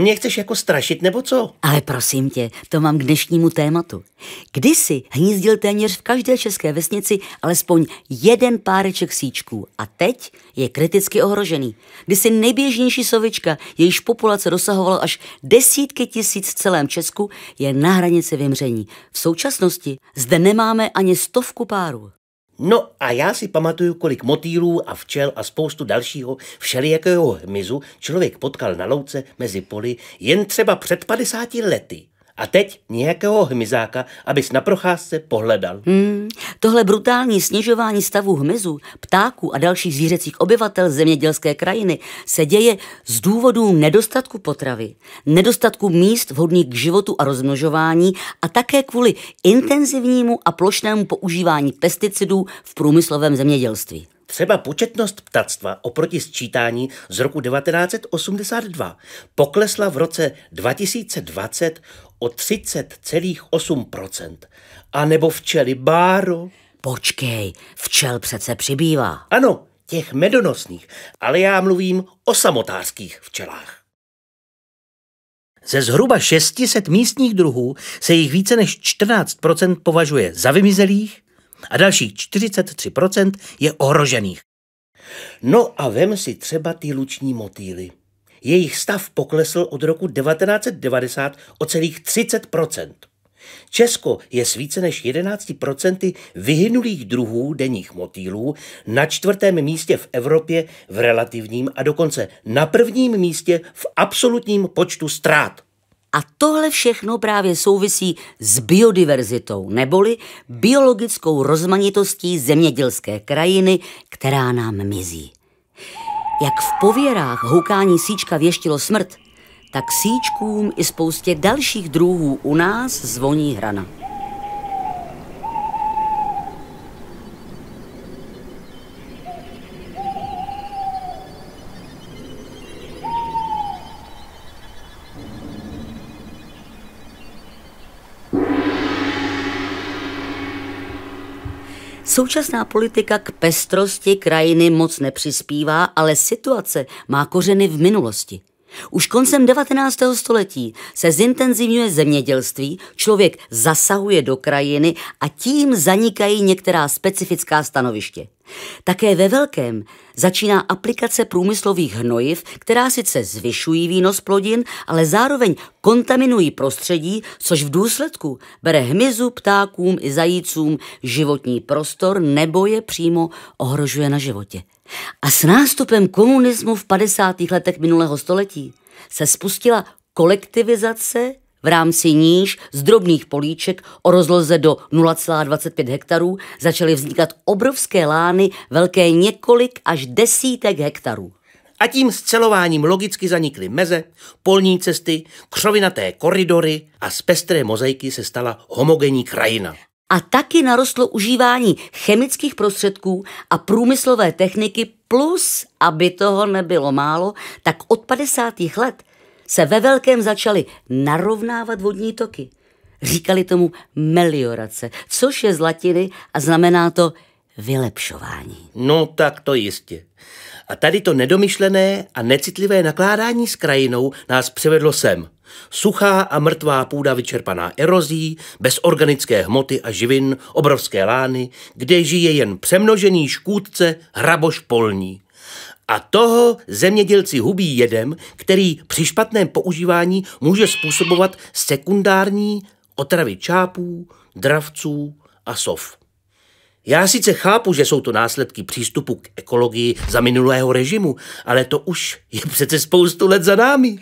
mě chceš jako strašit nebo co? Ale prosím tě, to mám k dnešnímu tématu. Kdysi hnízdil téměř v každé české vesnici alespoň jeden páreček síčků a teď je kriticky ohrožený. Kdysi nejběžnější sovička, jejíž populace dosahovala až desítky tisíc v celém Česku, je na hranici vymření. V současnosti zde nemáme ani stovku párů. No a já si pamatuju, kolik motýlů a včel a spoustu dalšího všelijakého hmyzu člověk potkal na louce mezi poli jen třeba před 50 lety. A teď nějakého hmyzáka, abys na procházce pohledal. Hmm, tohle brutální snižování stavu hmyzu, ptáků a dalších zvířecích obyvatel zemědělské krajiny se děje z důvodu nedostatku potravy, nedostatku míst vhodných k životu a rozmnožování a také kvůli intenzivnímu a plošnému používání pesticidů v průmyslovém zemědělství. Třeba početnost ptactva oproti sčítání z roku 1982 poklesla v roce 2020 o 30,8%. A nebo včely báro. Počkej, včel přece přibývá. Ano, těch medonosných, ale já mluvím o samotářských včelách. Ze zhruba 600 místních druhů se jich více než 14 považuje za vymizelých, a dalších 43% je ohrožených. No a vem si třeba ty luční motýly. Jejich stav poklesl od roku 1990 o celých 30%. Česko je s více než 11% vyhynulých druhů denních motýlů na čtvrtém místě v Evropě v relativním a dokonce na prvním místě v absolutním počtu ztrát. A tohle všechno právě souvisí s biodiverzitou, neboli biologickou rozmanitostí zemědělské krajiny, která nám mizí. Jak v pověrách houkání síčka věštilo smrt, tak síčkům i spoustě dalších druhů u nás zvoní hrana. Současná politika k pestrosti krajiny moc nepřispívá, ale situace má kořeny v minulosti. Už koncem 19. století se zintenzivňuje zemědělství, člověk zasahuje do krajiny a tím zanikají některá specifická stanoviště. Také ve velkém začíná aplikace průmyslových hnojiv, která sice zvyšují výnos plodin, ale zároveň kontaminují prostředí, což v důsledku bere hmyzu, ptákům i zajícům životní prostor nebo je přímo ohrožuje na životě. A s nástupem komunismu v 50. letech minulého století se spustila kolektivizace v rámci níž z drobných políček o rozloze do 0,25 hektarů začaly vznikat obrovské lány velké několik až desítek hektarů. A tím scelováním logicky zanikly meze, polní cesty, křovinaté koridory a z pestré mozaiky se stala homogenní krajina. A taky narostlo užívání chemických prostředků a průmyslové techniky plus, aby toho nebylo málo, tak od 50. let se ve velkém začaly narovnávat vodní toky. Říkali tomu meliorace, což je z latiny a znamená to vylepšování. No tak to jistě. A tady to nedomyšlené a necitlivé nakládání s krajinou nás přivedlo sem. Suchá a mrtvá půda vyčerpaná erozí, bez organické hmoty a živin, obrovské lány, kde žije jen přemnožený škůdce hraboš polní. A toho zemědělci hubí jedem, který při špatném používání může způsobovat sekundární otravy čápů, dravců a sov. Já sice chápu, že jsou to následky přístupu k ekologii za minulého režimu, ale to už je přece spoustu let za námi.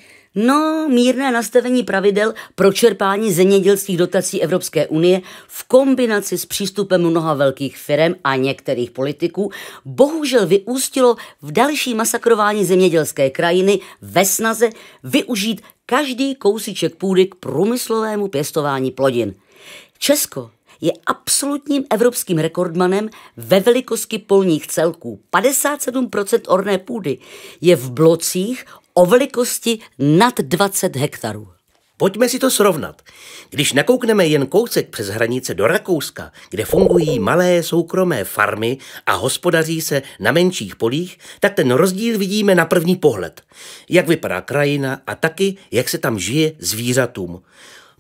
No, mírné nastavení pravidel pro čerpání zemědělských dotací Evropské unie v kombinaci s přístupem mnoha velkých firm a některých politiků bohužel vyústilo v další masakrování zemědělské krajiny ve snaze využít každý kousíček půdy k průmyslovému pěstování plodin. Česko je absolutním evropským rekordmanem ve velikosti polních celků. 57% orné půdy je v blocích o velikosti nad 20 hektarů. Pojďme si to srovnat. Když nakoukneme jen kousek přes hranice do Rakouska, kde fungují malé soukromé farmy a hospodaří se na menších polích, tak ten rozdíl vidíme na první pohled. Jak vypadá krajina a taky, jak se tam žije zvířatům.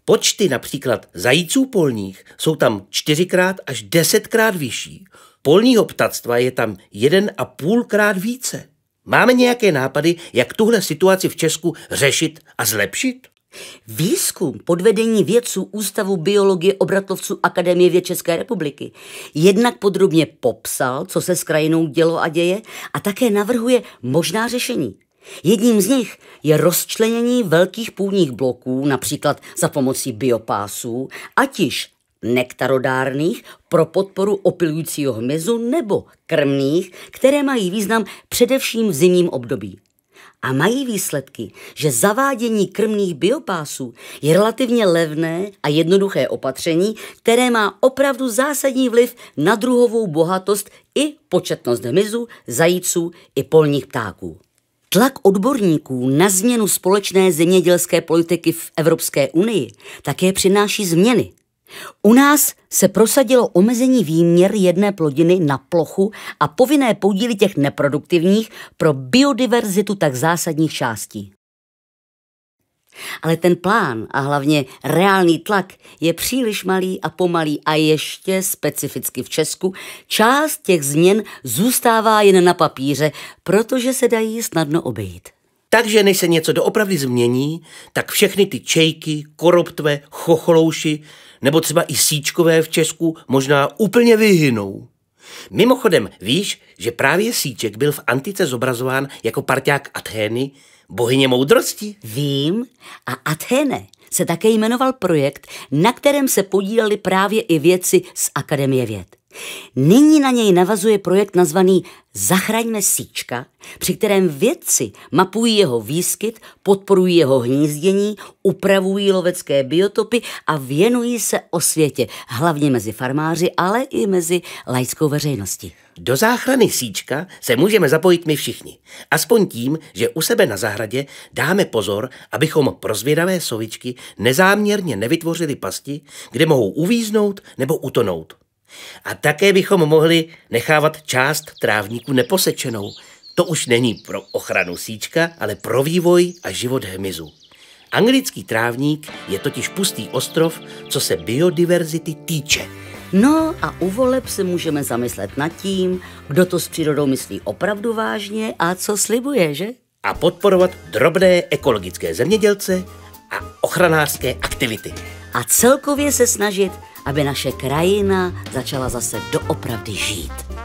Počty například zajíců polních jsou tam čtyřikrát až desetkrát vyšší. Polního ptactva je tam jeden a půlkrát více. Máme nějaké nápady, jak tuhle situaci v Česku řešit a zlepšit? Výzkum pod vedení vědců Ústavu biologie obratlovců Akademie věd České republiky jednak podrobně popsal, co se s krajinou dělo a děje, a také navrhuje možná řešení. Jedním z nich je rozčlenění velkých půdních bloků, například za pomocí biopásů, ať již nektarodárných pro podporu opilujícího hmyzu nebo krmných, které mají význam především v zimním období. A mají výsledky, že zavádění krmných biopásů je relativně levné a jednoduché opatření, které má opravdu zásadní vliv na druhovou bohatost i početnost hmyzu, zajíců i polních ptáků. Tlak odborníků na změnu společné zemědělské politiky v Evropské unii také přináší změny – u nás se prosadilo omezení výměr jedné plodiny na plochu a povinné podíly těch neproduktivních pro biodiverzitu tak zásadních částí. Ale ten plán a hlavně reálný tlak je příliš malý a pomalý a ještě specificky v Česku část těch změn zůstává jen na papíře, protože se dají snadno obejít. Takže než se něco doopravdy změní, tak všechny ty čejky, koroptve, chocholouši nebo třeba i síčkové v Česku možná úplně vyhynou. Mimochodem, víš, že právě síček byl v antice zobrazován jako parťák Athény, bohyně moudrosti? Vím a Athéne se také jmenoval projekt, na kterém se podíleli právě i věci z Akademie věd. Nyní na něj navazuje projekt nazvaný Zachraňme síčka, při kterém vědci mapují jeho výskyt, podporují jeho hnízdění, upravují lovecké biotopy a věnují se osvětě, hlavně mezi farmáři, ale i mezi laickou veřejností. Do záchrany síčka se můžeme zapojit my všichni. Aspoň tím, že u sebe na zahradě dáme pozor, abychom pro zvědavé sovičky nezáměrně nevytvořili pasti, kde mohou uvíznout nebo utonout. A také bychom mohli nechávat část trávníku neposečenou. To už není pro ochranu síčka, ale pro vývoj a život hmyzu. Anglický trávník je totiž pustý ostrov, co se biodiverzity týče. No a u voleb se můžeme zamyslet nad tím, kdo to s přírodou myslí opravdu vážně a co slibuje, že? A podporovat drobné ekologické zemědělce a ochranářské aktivity. A celkově se snažit aby naše krajina začala zase doopravdy žít.